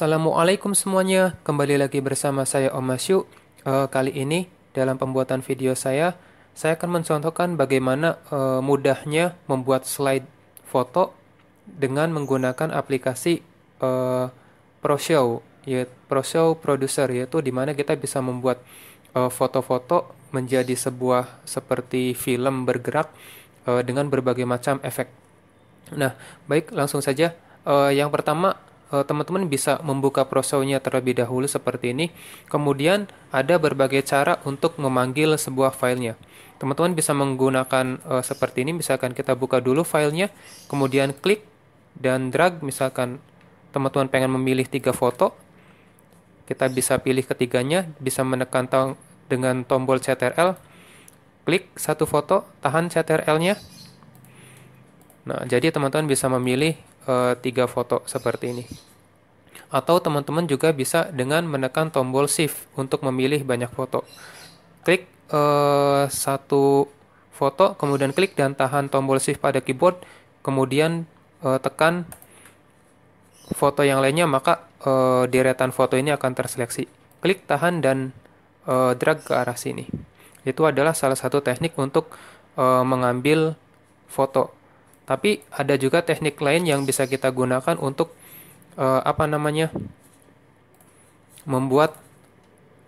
Assalamualaikum semuanya, kembali lagi bersama saya Om Masyu. Uh, kali ini dalam pembuatan video saya, saya akan mencontohkan bagaimana uh, mudahnya membuat slide foto dengan menggunakan aplikasi uh, ProShow, ya ProShow Producer, yaitu di mana kita bisa membuat foto-foto menjadi sebuah seperti film bergerak dengan berbagai macam efek. Nah, baik langsung saja. yang pertama Eh, teman-teman bisa membuka prosesnya terlebih dahulu seperti ini. Kemudian ada berbagai cara untuk memanggil sebuah filenya. Teman-teman bisa menggunakan e, seperti ini, misalkan kita buka dulu filenya, kemudian klik dan drag, misalkan teman-teman pengen memilih tiga foto, kita bisa pilih ketiganya, bisa menekan tong dengan tombol CTRL, klik satu foto, tahan CTRL-nya. Nah, jadi teman-teman bisa memilih e, tiga foto seperti ini. Atau teman-teman juga bisa dengan menekan tombol shift untuk memilih banyak foto. Klik e, satu foto, kemudian klik dan tahan tombol shift pada keyboard, kemudian e, tekan foto yang lainnya maka e, deretan foto ini akan terseleksi. Klik tahan dan e, drag ke arah sini. Itu adalah salah satu teknik untuk e, mengambil foto tapi ada juga teknik lain yang bisa kita gunakan untuk uh, apa namanya membuat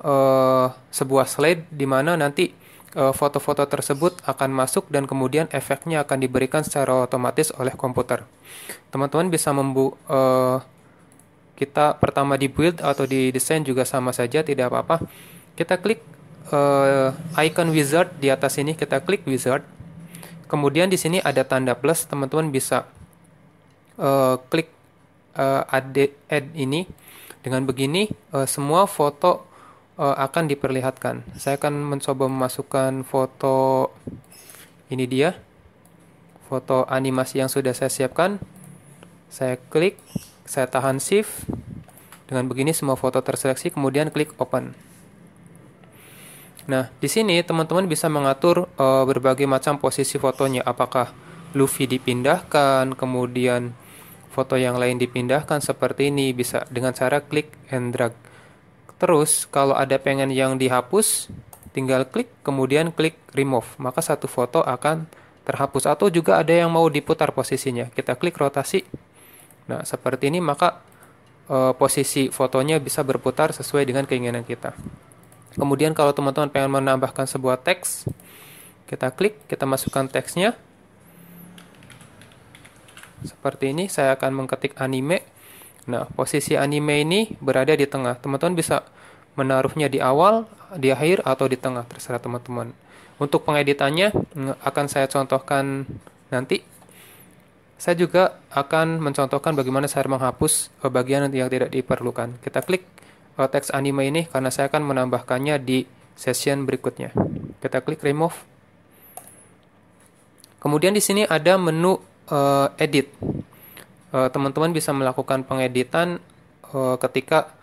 uh, sebuah slide di mana nanti foto eh, foto-foto tersebut akan masuk dan kemudian efeknya akan diberikan secara otomatis oleh komputer. Teman-teman bisa membu uh, kita pertama di build atau di desain juga sama saja tidak apa-apa. Kita klik uh, icon wizard di atas ini kita klik wizard Kemudian di sini ada tanda plus, teman-teman bisa uh, klik uh, add, add ini. Dengan begini uh, semua foto uh, akan diperlihatkan. Saya akan mencoba memasukkan foto ini dia. Foto animasi yang sudah saya siapkan. Saya klik, saya tahan shift. Dengan begini semua foto terseleksi kemudian klik open. Nah, di sini teman-teman bisa mengatur uh, berbagai macam posisi fotonya. Apakah Luffy dipindahkan, kemudian foto yang lain dipindahkan seperti ini bisa dengan cara klik and drag. Terus kalau ada pengen yang dihapus, tinggal klik kemudian klik remove, maka satu foto akan terhapus atau juga ada yang mau diputar posisinya. Kita klik rotasi. Nah, seperti ini maka e, posisi fotonya bisa berputar sesuai dengan keinginan kita. Kemudian kalau teman-teman pengen menambahkan sebuah teks, kita klik, kita masukkan teksnya. Seperti ini, saya akan mengetik anime. Nah, posisi anime ini berada di tengah. Teman-teman bisa menaruhnya di awal, di akhir, atau di tengah, terserah teman-teman. Untuk pengeditannya mm, akan saya contohkan nanti. Saya juga akan mencontohkan bagaimana saya menghapus bagian yang tidak diperlukan. Kita klik Eh, teks anime ini karena saya akan menambahkannya di session berikutnya. Kita klik remove. Kemudian di sini ada menu uh, edit. Eh, teman-teman uh, bisa melakukan pengeditan uh, ketika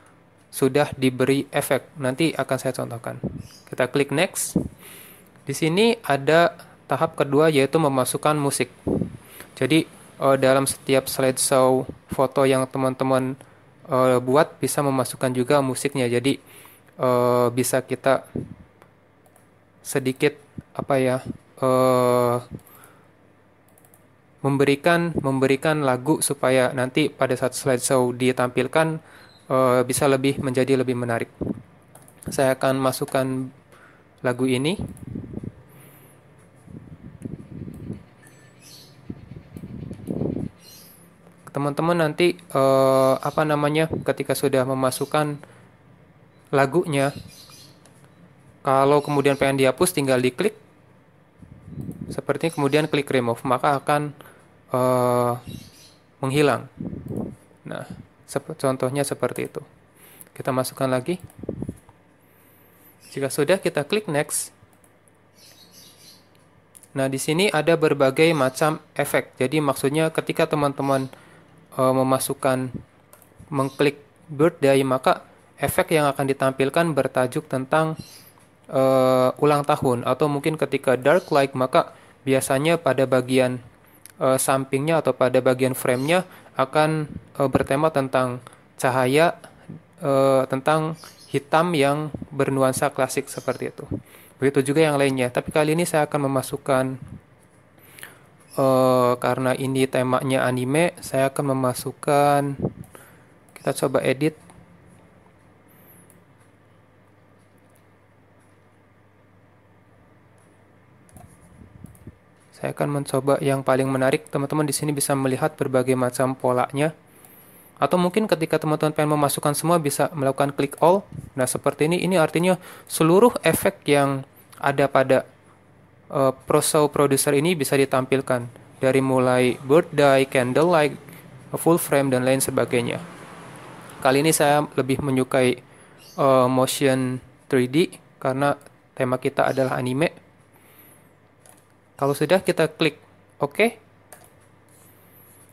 sudah diberi efek. Nanti akan saya contohkan. Kita klik next. Di sini ada tahap kedua yaitu memasukkan musik. Jadi uh, dalam setiap slideshow foto yang teman-teman uh, buat bisa memasukkan juga musiknya jadi uh, bisa kita sedikit apa ya uh, memberikan memberikan lagu supaya nanti pada saat slide show ditampilkan uh, bisa lebih menjadi lebih menarik. Saya akan masukkan lagu ini. teman-teman nanti uh, apa namanya ketika sudah memasukkan lagunya kalau kemudian pengen dihapus tinggal diklik seperti kemudian klik remove maka akan uh, menghilang nah sep contohnya seperti itu kita masukkan lagi jika sudah kita klik next Nah, di sini ada berbagai macam efek. Jadi maksudnya ketika teman-teman uh, memasukkan mengklik birthday maka efek yang akan ditampilkan bertajuk tentang uh, ulang tahun atau mungkin ketika dark light maka biasanya pada bagian uh, sampingnya atau pada bagian framenya akan uh, bertema tentang cahaya uh, tentang hitam yang bernuansa klasik seperti itu begitu juga yang lainnya tapi kali ini saya akan memasukkan uh, karena ini temanya anime, saya akan memasukkan kita coba edit Saya akan mencoba yang paling menarik. Teman-teman di sini bisa melihat berbagai macam polanya. Atau mungkin ketika teman-teman pengen memasukkan semua bisa melakukan klik all. Nah, seperti ini ini artinya seluruh efek yang ada pada uh, eh, prosau produser ini bisa ditampilkan dari mulai bird candle, candlelight, full frame dan lain sebagainya. Kali ini saya lebih menyukai uh, motion 3D karena tema kita adalah anime. Kalau sudah kita klik oke. Okay.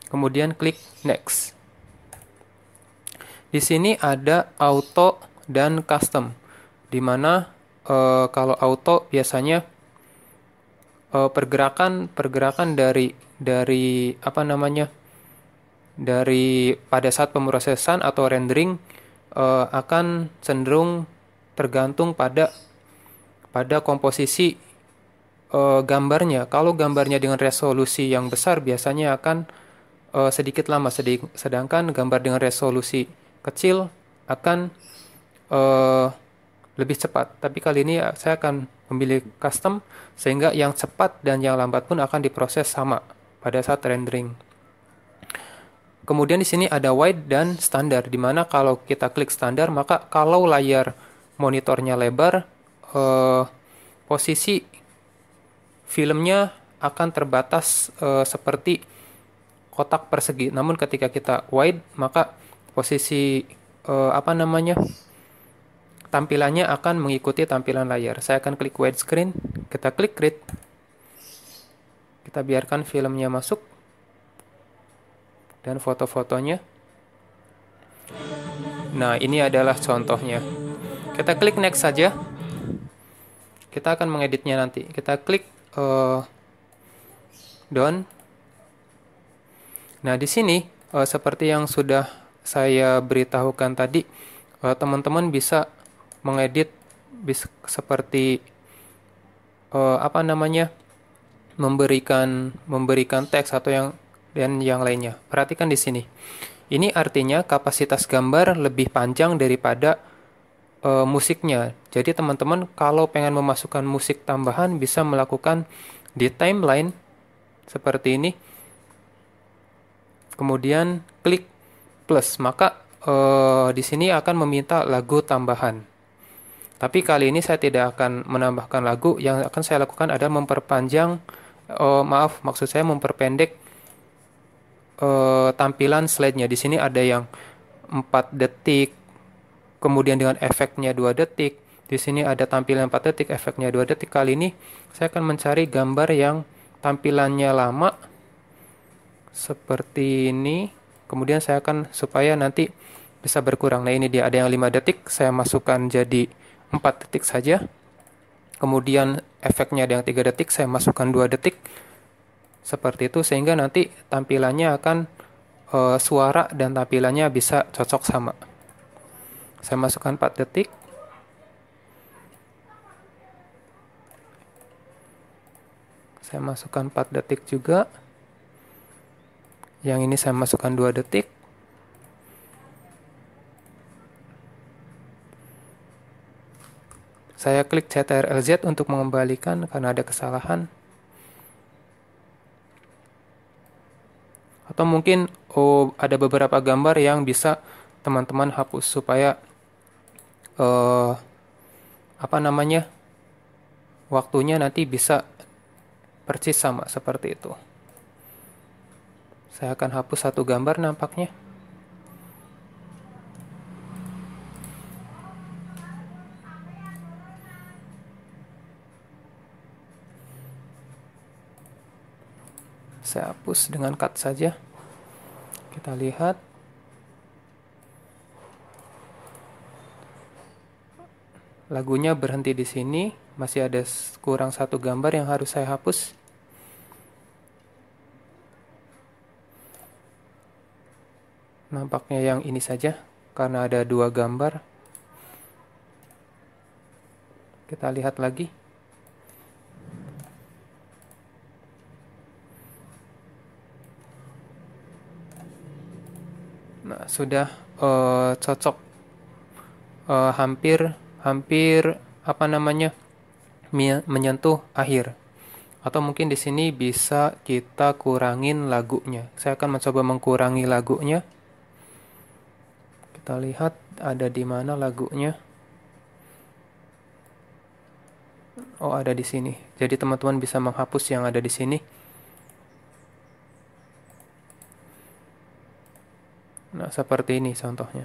Kemudian klik next. Di sini ada auto dan custom. Dimana uh, eh, kalau auto biasanya Eh, pergerakan pergerakan dari dari apa namanya dari pada saat pemrosesan atau rendering uh, akan cenderung tergantung pada pada komposisi uh, gambarnya. Kalau gambarnya dengan resolusi yang besar biasanya akan uh, sedikit lama, sedikit, sedangkan gambar dengan resolusi kecil akan uh, lebih cepat. Tapi kali ini ya, saya akan memilih custom sehingga yang cepat dan yang lambat pun akan diproses sama pada saat rendering. Kemudian di sini ada wide dan standar, di mana kalau kita klik standar, maka kalau layar monitornya lebar, eh, posisi filmnya akan terbatas eh, seperti kotak persegi. Namun ketika kita wide, maka posisi eh, apa namanya tampilannya akan mengikuti tampilan layar. Saya akan klik widescreen, kita klik create. kita biarkan filmnya masuk, dan foto-fotonya. Nah, ini adalah contohnya. Kita klik next saja. Kita akan mengeditnya nanti. Kita klik uh, down. Nah, di sini uh, seperti yang sudah saya beritahukan tadi, eh, teman-teman uh, bisa mengedit bis seperti uh, apa namanya memberikan memberikan teks atau yang dan yang lainnya. Perhatikan di sini. Ini artinya kapasitas gambar lebih panjang daripada uh, musiknya. Jadi teman-teman kalau pengen memasukkan musik tambahan bisa melakukan di timeline seperti ini. Kemudian klik plus, maka uh, di sini akan meminta lagu tambahan. Tapi kali ini saya tidak akan menambahkan lagu, yang akan saya lakukan adalah memperpanjang, oh, maaf, maksud saya memperpendek uh, tampilan slide-nya. Di sini ada yang 4 detik, kemudian dengan efeknya 2 detik. Di sini ada tampilan 4 detik, efeknya 2 detik. Kali ini saya akan mencari gambar yang tampilannya lama, seperti ini. Kemudian saya akan supaya nanti bisa berkurang. Nah ini dia ada yang 5 detik, saya masukkan jadi 4 detik saja. Kemudian efeknya ada yang 3 detik, saya masukkan 2 detik. Seperti itu sehingga nanti tampilannya akan e, suara dan tampilannya bisa cocok sama. Saya masukkan 4 detik. Saya masukkan 4 detik juga. Yang ini saya masukkan 2 detik. Saya klik CTRLZ untuk mengembalikan karena ada kesalahan. Atau mungkin oh, ada beberapa gambar yang bisa teman-teman hapus supaya uh, apa namanya waktunya nanti bisa persis sama seperti itu. Saya akan hapus satu gambar nampaknya. saya hapus dengan cut saja kita lihat lagunya berhenti di sini masih ada kurang satu gambar yang harus saya hapus nampaknya yang ini saja karena ada dua gambar kita lihat lagi nah, sudah uh, cocok uh, hampir hampir apa namanya menyentuh akhir atau mungkin di sini bisa kita kurangin lagunya saya akan mencoba mengkurangi lagunya kita lihat ada di mana lagunya oh ada di sini jadi teman-teman bisa menghapus yang ada di sini Nah, seperti ini contohnya.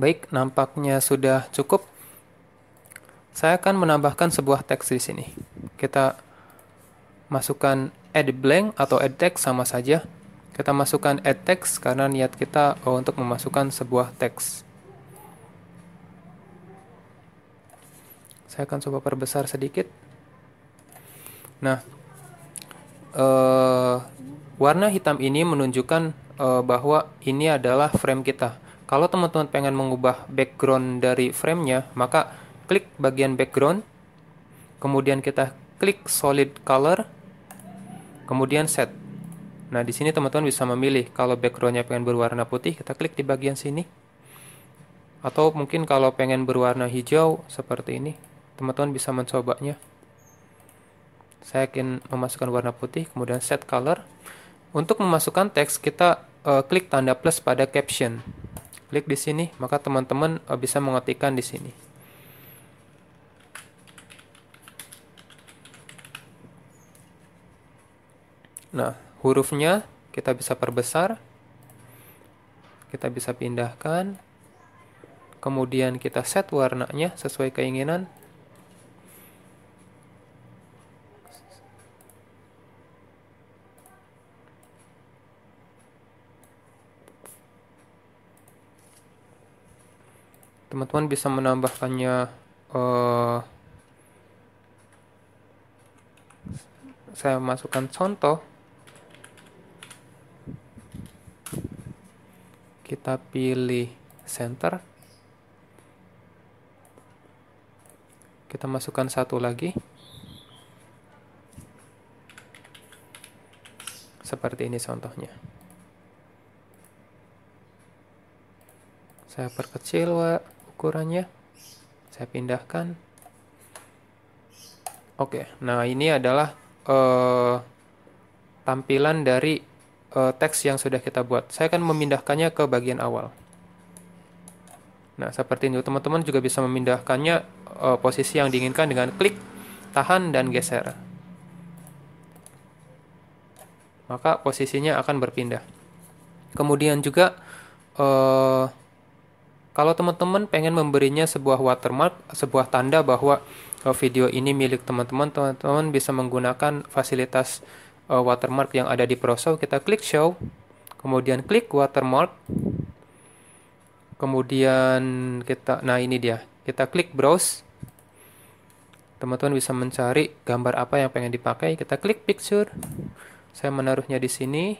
Baik, nampaknya sudah cukup. Saya akan menambahkan sebuah teks di sini. Kita masukkan add blank atau add text sama saja. Kita masukkan add text karena niat kita oh, untuk memasukkan sebuah teks. Saya akan coba perbesar sedikit. Nah, uh, warna hitam ini menunjukkan uh, bahwa ini adalah frame kita. Kalau teman-teman pengen mengubah background dari framenya, maka klik bagian background, kemudian kita klik solid color, Kemudian set. Nah, di sini teman-teman bisa memilih kalau backgroundnya pengen berwarna putih, kita klik di bagian sini. Atau mungkin kalau pengen berwarna hijau seperti ini, teman-teman bisa mencobanya. Saya akan memasukkan warna putih, kemudian set color. Untuk memasukkan teks, kita uh, klik tanda plus pada caption. Klik di sini, maka teman-teman eh, bisa mengetikkan di sini. Nah, hurufnya kita bisa perbesar, kita bisa pindahkan, kemudian kita set warnanya sesuai keinginan. Teman-teman bisa menambahkannya uh, saya masukkan contoh kita pilih center kita masukkan satu lagi seperti ini contohnya saya perkecil Wak, ukurannya saya pindahkan oke nah ini adalah uh, tampilan dari uh, teks yang sudah kita buat. Saya akan memindahkannya ke bagian awal. Nah, seperti ini, teman-teman juga bisa memindahkannya uh, posisi yang diinginkan dengan klik, tahan, dan geser. Maka posisinya akan berpindah. Kemudian juga, uh, kalau teman-teman pengen memberinya sebuah watermark, sebuah tanda bahwa video ini milik teman-teman, teman-teman bisa menggunakan fasilitas uh, watermark yang ada di Proshow, kita klik show, kemudian klik watermark, kemudian kita, nah ini dia, kita klik browse, teman-teman bisa mencari gambar apa yang pengen dipakai, kita klik picture, saya menaruhnya di sini,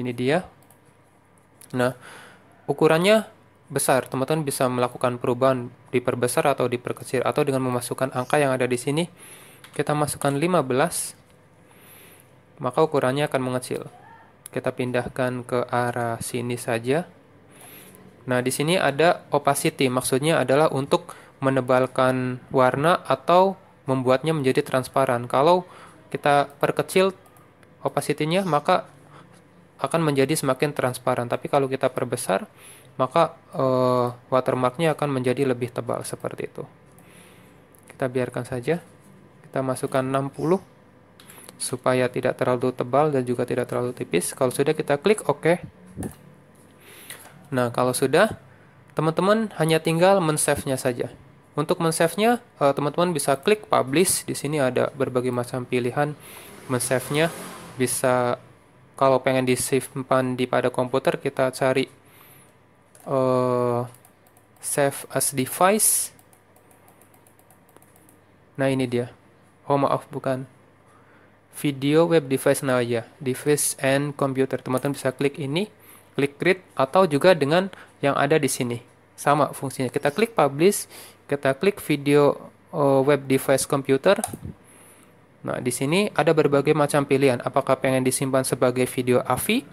ini dia, nah ukurannya besar, teman-teman bisa melakukan perubahan diperbesar atau diperkecil atau dengan memasukkan angka yang ada di sini. Kita masukkan 15 maka ukurannya akan mengecil. Kita pindahkan ke arah sini saja. Nah, di sini ada opacity, maksudnya adalah untuk menebalkan warna atau membuatnya menjadi transparan. Kalau kita perkecil opacity-nya, maka akan menjadi semakin transparan. Tapi kalau kita perbesar, maka uh, watermarknya akan menjadi lebih tebal seperti itu. Kita biarkan saja. Kita masukkan 60 supaya tidak terlalu tebal dan juga tidak terlalu tipis. Kalau sudah kita klik OK. Nah, kalau sudah, teman-teman hanya tinggal men-save-nya saja. Untuk men-save-nya, eh, teman-teman bisa klik publish. Di sini ada berbagai macam pilihan men-save-nya. Bisa kalau pengen di-save disimpan di pada komputer, kita cari uh, save as device. Nah, ini dia. Oh, maaf, bukan video web device nah ya device and computer teman-teman bisa klik ini klik create atau juga dengan yang ada di sini sama fungsinya kita klik publish kita klik video uh, web device computer nah di sini ada berbagai macam pilihan apakah pengen disimpan sebagai video AVI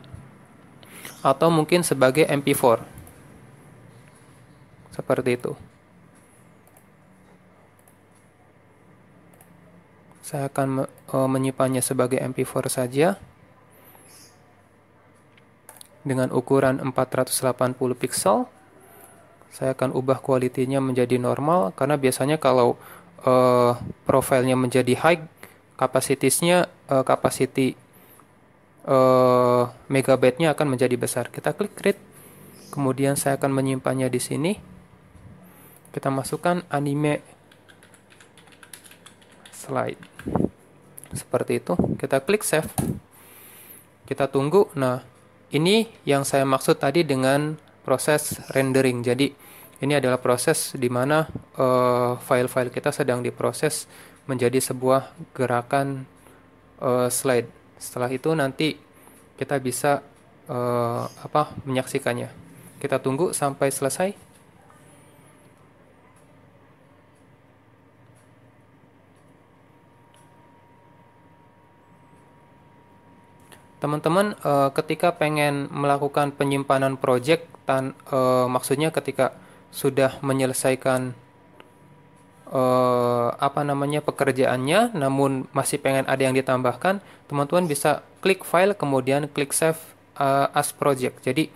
atau mungkin sebagai MP4 seperti itu Saya akan e, menyimpannya sebagai MP4 saja dengan ukuran 480 pixel. Saya akan ubah kualitinya menjadi normal karena biasanya kalau uh, profilnya menjadi high, kapasitasnya uh, e, kapasiti uh, megabyte akan menjadi besar. Kita klik create, Kemudian saya akan menyimpannya di sini. Kita masukkan anime slide. Seperti itu, kita klik save. Kita tunggu. Nah, ini yang saya maksud tadi dengan proses rendering. Jadi, ini adalah proses di mana uh, file-file kita sedang diproses menjadi sebuah gerakan uh, slide. Setelah itu nanti kita bisa uh, apa menyaksikannya. Kita tunggu sampai selesai. teman-teman e, ketika pengen melakukan penyimpanan project tan e, maksudnya ketika sudah menyelesaikan e, apa namanya pekerjaannya namun masih pengen ada yang ditambahkan teman-teman bisa klik file kemudian klik save e, as project jadi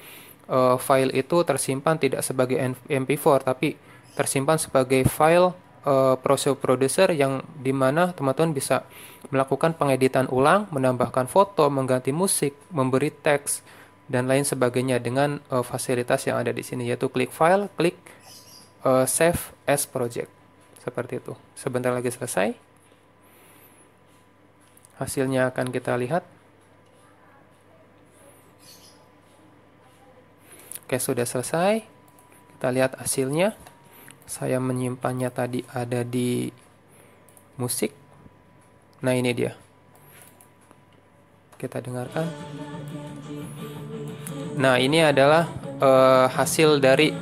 e, file itu tersimpan tidak sebagai MP4 tapi tersimpan sebagai file uh, eh, proses producer yang dimana teman-teman bisa melakukan pengeditan ulang, menambahkan foto, mengganti musik, memberi teks, dan lain sebagainya dengan uh, fasilitas yang ada di sini yaitu klik file, klik uh, save as project. Seperti itu. Sebentar lagi selesai. Hasilnya akan kita lihat. Oke, sudah selesai. Kita lihat hasilnya saya menyimpannya tadi ada di musik. Nah, ini dia. Kita dengarkan. Nah, ini adalah uh, hasil dari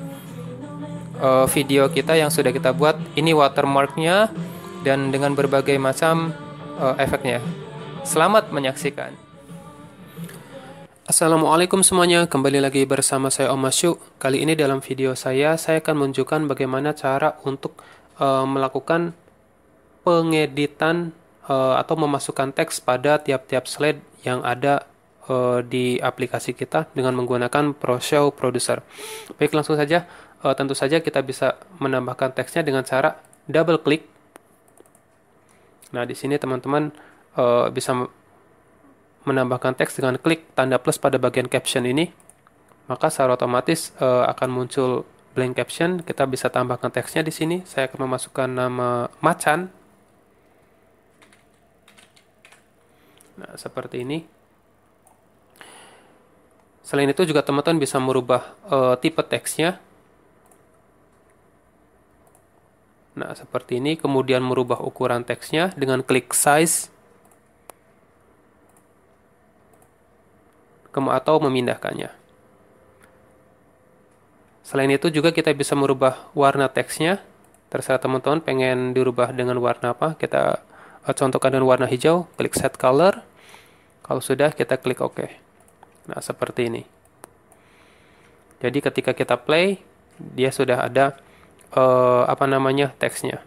uh, video kita yang sudah kita buat. Ini watermarknya dan dengan berbagai macam uh, efeknya. Selamat menyaksikan. Assalamualaikum semuanya, kembali lagi bersama saya Om Masyu. Kali ini dalam video saya, saya akan menunjukkan bagaimana cara untuk e, melakukan pengeditan e, atau memasukkan teks pada tiap-tiap slide yang ada e, di aplikasi kita dengan menggunakan ProShow Producer. Baik, langsung saja. E, tentu saja kita bisa menambahkan teksnya dengan cara double klik. Nah, di sini teman-teman e, bisa menambahkan teks dengan klik tanda plus pada bagian caption ini, maka secara otomatis uh, akan muncul blank caption. Kita bisa tambahkan teksnya di sini. Saya akan memasukkan nama macan. Nah, seperti ini. Selain itu juga teman-teman bisa merubah uh, tipe teksnya. Nah, seperti ini. Kemudian merubah ukuran teksnya dengan klik size. atau memindahkannya. Selain itu juga kita bisa merubah warna teksnya. Terserah teman-teman pengen dirubah dengan warna apa. Kita eh, contohkan dengan warna hijau, klik set color. Kalau sudah kita klik OK. Nah, seperti ini. Jadi ketika kita play, dia sudah ada uh, apa namanya teksnya.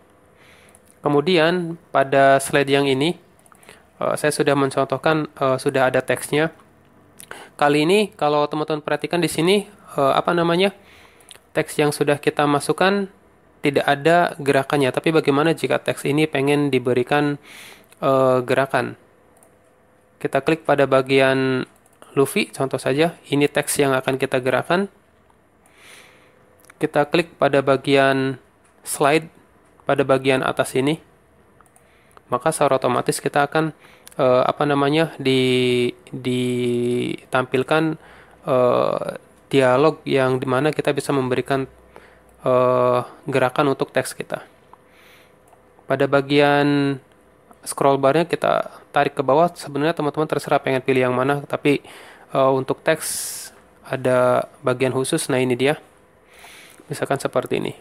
Kemudian pada slide yang ini uh, saya sudah mencontohkan uh, sudah ada teksnya Kali ini kalau teman-teman perhatikan di sini uh, apa namanya? Teks yang sudah kita masukkan tidak ada gerakannya, tapi bagaimana jika teks ini pengen diberikan uh, gerakan? Kita klik pada bagian Luffy, contoh saja, ini teks yang akan kita gerakan. Kita klik pada bagian slide pada bagian atas ini, maka secara otomatis kita akan uh, apa namanya di ditampilkan uh, dialog yang dimana kita bisa memberikan uh, gerakan untuk teks kita. Pada bagian scroll barnya kita tarik ke bawah. Sebenarnya teman-teman terserah pengen pilih yang mana, tapi uh, untuk teks ada bagian khusus. Nah ini dia, misalkan seperti ini.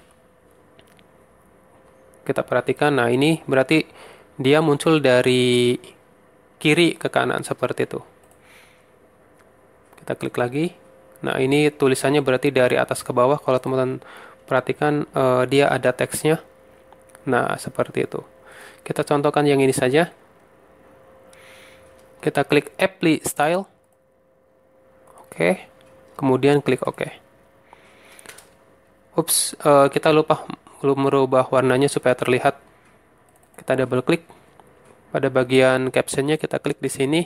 Kita perhatikan. Nah ini berarti dia muncul dari kiri ke kanan seperti itu. Kita klik lagi. Nah, ini tulisannya berarti dari atas ke bawah. Kalau teman-teman perhatikan, uh, dia ada teksnya. Nah, seperti itu. Kita contohkan yang ini saja. Kita klik apply style. Oke. Kemudian klik OK. Ups, uh, kita lupa belum merubah warnanya supaya terlihat. Kita double klik pada bagian captionnya kita klik di sini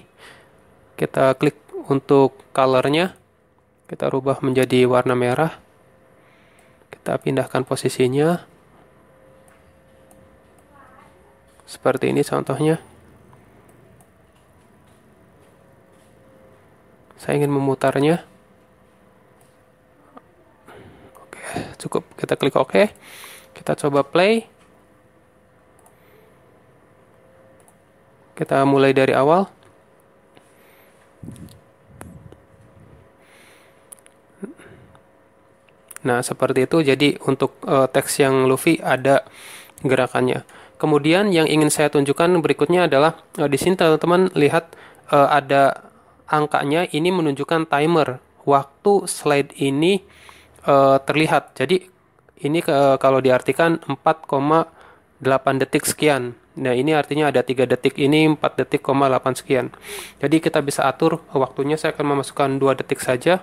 kita klik untuk colornya kita rubah menjadi warna merah kita pindahkan posisinya seperti ini contohnya saya ingin memutarnya oke cukup kita klik ok kita coba play Kita mulai dari awal. Nah, seperti itu. Jadi untuk e, teks yang Luffy ada gerakannya. Kemudian yang ingin saya tunjukkan berikutnya adalah e, di sini teman-teman lihat e, ada angkanya ini menunjukkan timer. Waktu slide ini e, terlihat. Jadi ini kalau diartikan 4,8 detik sekian. Nah ini artinya ada 3 detik ini 4 detik, 8 sekian. Jadi kita bisa atur waktunya saya akan memasukkan 2 detik saja.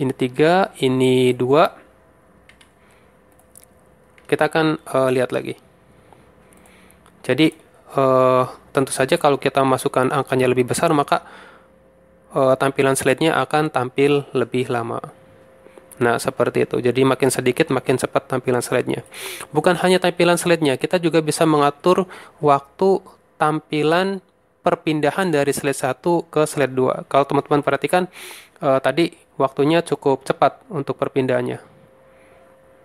Ini 3, ini 2. Kita akan uh, lihat lagi. Jadi uh, tentu saja kalau kita masukkan angkanya lebih besar maka uh, tampilan slide-nya akan tampil lebih lama. Nah, seperti itu. Jadi makin sedikit makin cepat tampilan slide-nya. Bukan hanya tampilan slide-nya, kita juga bisa mengatur waktu tampilan perpindahan dari slide 1 ke slide 2. Kalau teman-teman perhatikan eh, tadi waktunya cukup cepat untuk perpindahannya.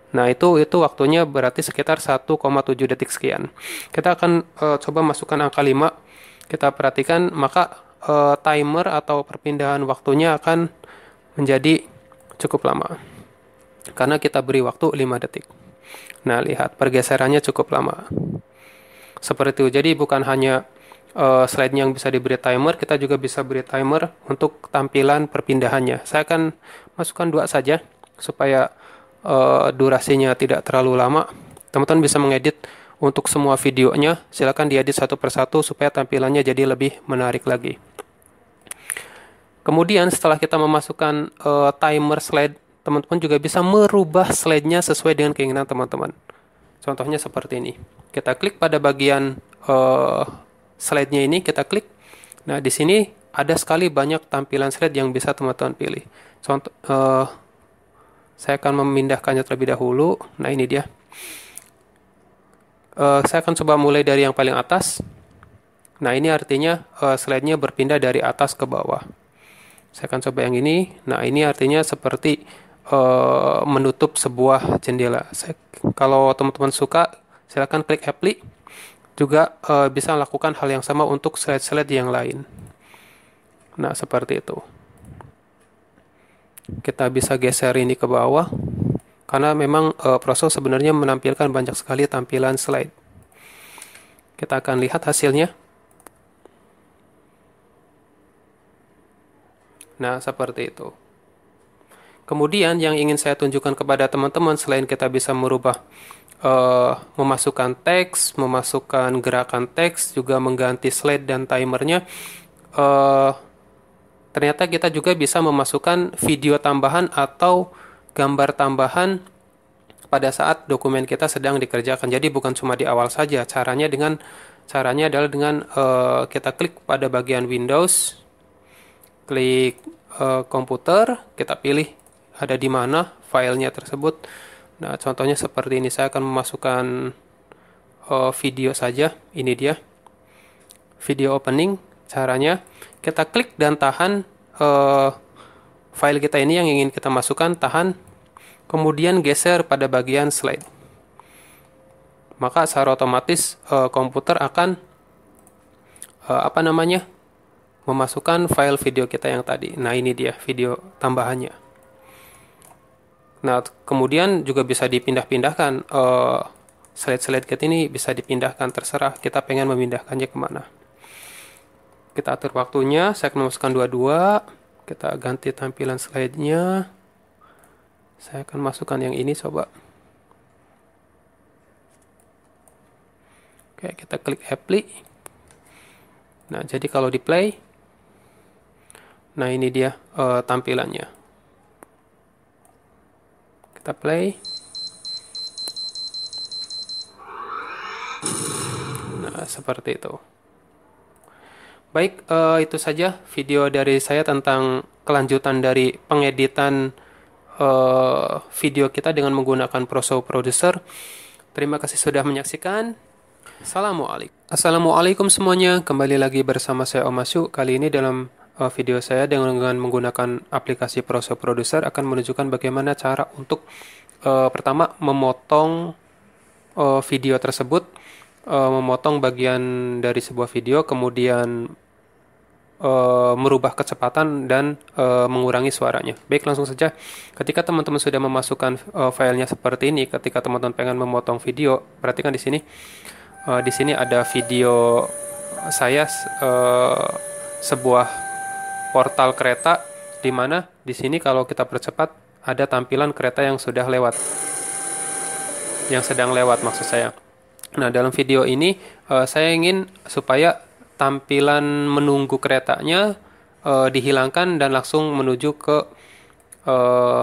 Nah, itu itu waktunya berarti sekitar 1,7 detik sekian. Kita akan eh, coba masukkan angka 5. Kita perhatikan maka eh, timer atau perpindahan waktunya akan menjadi cukup lama karena kita beri waktu 5 detik. Nah, lihat pergeserannya cukup lama. Seperti itu. Jadi bukan hanya uh, slide yang bisa diberi timer, kita juga bisa beri timer untuk tampilan perpindahannya. Saya akan masukkan dua saja supaya uh, durasinya tidak terlalu lama. Teman-teman bisa mengedit untuk semua videonya, silakan diedit satu persatu supaya tampilannya jadi lebih menarik lagi. Kemudian setelah kita memasukkan uh, timer slide teman-teman juga bisa merubah slide-nya sesuai dengan keinginan teman-teman. Contohnya seperti ini. Kita klik pada bagian uh, slide-nya ini, kita klik. Nah, di sini ada sekali banyak tampilan slide yang bisa teman-teman pilih. Contoh, uh, saya akan memindahkannya terlebih dahulu. Nah, ini dia. Uh, saya akan coba mulai dari yang paling atas. Nah, ini artinya uh, slide-nya berpindah dari atas ke bawah. Saya akan coba yang ini. Nah, ini artinya seperti Eh, menutup sebuah jendela. Saya, kalau teman-teman suka, silakan klik apply. Juga uh, bisa lakukan hal yang sama untuk slide-slide yang lain. Nah, seperti itu. Kita bisa geser ini ke bawah karena memang e, proses sebenarnya menampilkan banyak sekali tampilan slide. Kita akan lihat hasilnya. Nah, seperti itu. Kemudian yang ingin saya tunjukkan kepada teman-teman selain kita bisa merubah uh, memasukkan teks, memasukkan gerakan teks, juga mengganti slide dan timernya, uh, ternyata kita juga bisa memasukkan video tambahan atau gambar tambahan pada saat dokumen kita sedang dikerjakan. Jadi bukan cuma di awal saja. Caranya dengan caranya adalah dengan uh, kita klik pada bagian Windows, klik komputer, kita pilih ada di mana filenya tersebut. Nah, contohnya seperti ini. Saya akan memasukkan uh, video saja. Ini dia. Video opening. Caranya, kita klik dan tahan uh, file kita ini yang ingin kita masukkan. Tahan. Kemudian geser pada bagian slide. Maka secara otomatis uh, komputer akan uh, apa namanya? memasukkan file video kita yang tadi. Nah, ini dia video tambahannya. Nah, kemudian juga bisa dipindah-pindahkan. Uh, slide-slide get ini bisa dipindahkan, terserah kita pengen memindahkannya kemana. Kita atur waktunya, saya akan masukkan dua-dua. Kita ganti tampilan slide-nya. Saya akan masukkan yang ini, coba. Oke, kita klik apply. Nah, jadi kalau di play, nah ini dia uh, tampilannya kita play nah seperti itu baik uh, itu saja video dari saya tentang kelanjutan dari pengeditan uh, video kita dengan menggunakan Proso Producer terima kasih sudah menyaksikan Assalamualaikum Assalamualaikum semuanya kembali lagi bersama saya Om Masyu kali ini dalam uh, video saya dengan, menggunakan aplikasi Proso Producer akan menunjukkan bagaimana cara untuk uh, pertama memotong uh, video tersebut, uh, memotong bagian dari sebuah video, kemudian uh, merubah kecepatan dan uh, mengurangi suaranya. Baik, langsung saja. Ketika teman-teman sudah memasukkan uh, filenya seperti ini, ketika teman-teman pengen memotong video, perhatikan di sini. Uh, di sini ada video saya uh, sebuah portal kereta di mana di sini kalau kita percepat ada tampilan kereta yang sudah lewat. Yang sedang lewat maksud saya. Nah, dalam video ini uh, saya ingin supaya tampilan menunggu keretanya uh, dihilangkan dan langsung menuju ke uh,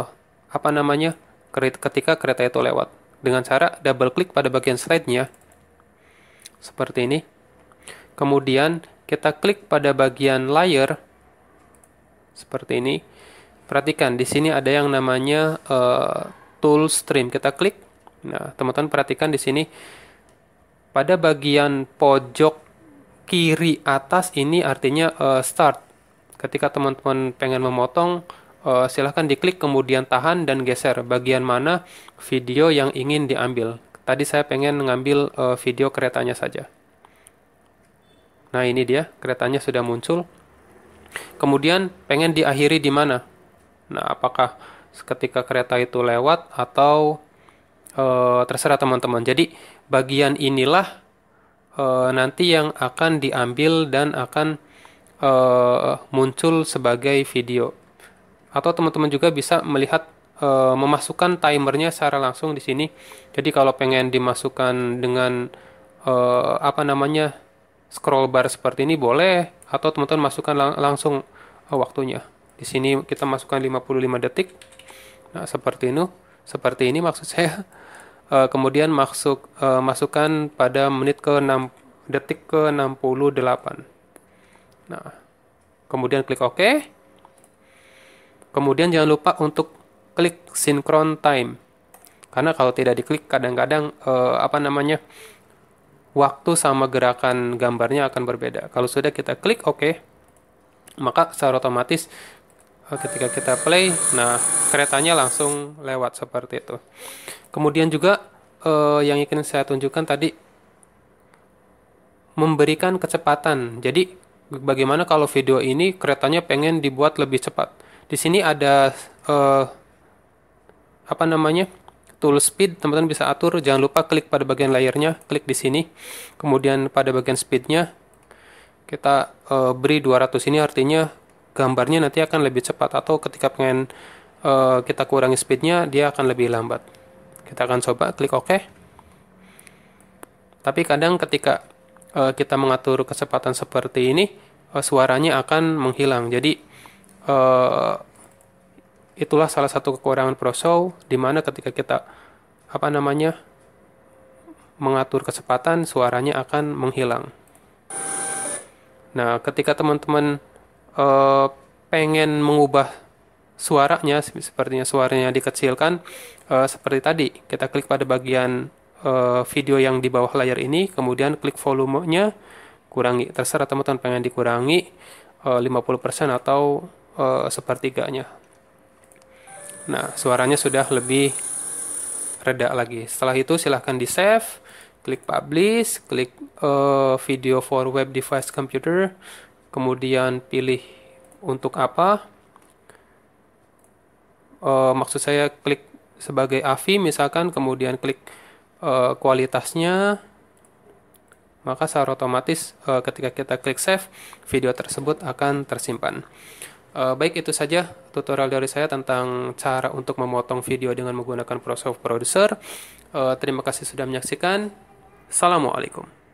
apa namanya? ketika kereta itu lewat dengan cara double klik pada bagian slide-nya seperti ini. Kemudian kita klik pada bagian layer seperti ini. Perhatikan di sini ada yang namanya uh, tool stream. Kita klik. Nah, teman-teman perhatikan di sini pada bagian pojok kiri atas ini artinya uh, start. Ketika teman-teman pengen memotong uh, silahkan diklik kemudian tahan dan geser bagian mana video yang ingin diambil. Tadi saya pengen ngambil uh, video keretanya saja. Nah, ini dia, keretanya sudah muncul. Kemudian pengen diakhiri di mana? Nah, apakah ketika kereta itu lewat atau e, terserah teman-teman. Jadi bagian inilah e, nanti yang akan diambil dan akan e, muncul sebagai video. Atau teman-teman juga bisa melihat e, memasukkan timernya secara langsung di sini. Jadi kalau pengen dimasukkan dengan e, apa namanya scroll bar seperti ini boleh atau teman-teman masukkan lang langsung oh, waktunya. Di sini kita masukkan 55 detik. Nah, seperti ini, seperti ini maksud saya. E, kemudian masuk e, masukkan pada menit ke 6 detik ke 68. Nah, kemudian klik OK. Kemudian jangan lupa untuk klik sinkron time. Karena kalau tidak diklik kadang-kadang e, apa namanya? waktu sama gerakan gambarnya akan berbeda. Kalau sudah kita klik OK, maka secara otomatis eh, ketika kita play, nah keretanya langsung lewat seperti itu. Kemudian juga eh, yang ingin saya tunjukkan tadi memberikan kecepatan. Jadi bagaimana kalau video ini keretanya pengen dibuat lebih cepat? Di sini ada eh, apa namanya? tool speed teman-teman bisa atur jangan lupa klik pada bagian layarnya klik di sini kemudian pada bagian speednya kita e, beri 200 ini artinya gambarnya nanti akan lebih cepat atau ketika pengen e, kita kurangi speednya dia akan lebih lambat kita akan coba klik OK tapi kadang ketika e, kita mengatur kecepatan seperti ini e, suaranya akan menghilang jadi uh, itulah salah satu kekurangan prosow, di mana ketika kita apa namanya mengatur kecepatan suaranya akan menghilang. Nah, ketika teman-teman e, pengen mengubah suaranya sepertinya suaranya dikecilkan e, seperti tadi kita klik pada bagian e, video yang di bawah layar ini kemudian klik volumenya kurangi terserah teman-teman pengen dikurangi 50% atau sepertiganya Nah, suaranya sudah lebih reda lagi. Setelah itu silahkan di save, klik publish, klik uh, video for web device computer, kemudian pilih untuk apa. Uh, maksud saya klik sebagai AVI misalkan, kemudian klik uh, kualitasnya. Maka secara otomatis uh, ketika kita klik save, video tersebut akan tersimpan. Uh, baik itu saja tutorial dari saya tentang cara untuk memotong video dengan menggunakan Microsoft Producer. Uh, terima kasih sudah menyaksikan. Assalamualaikum.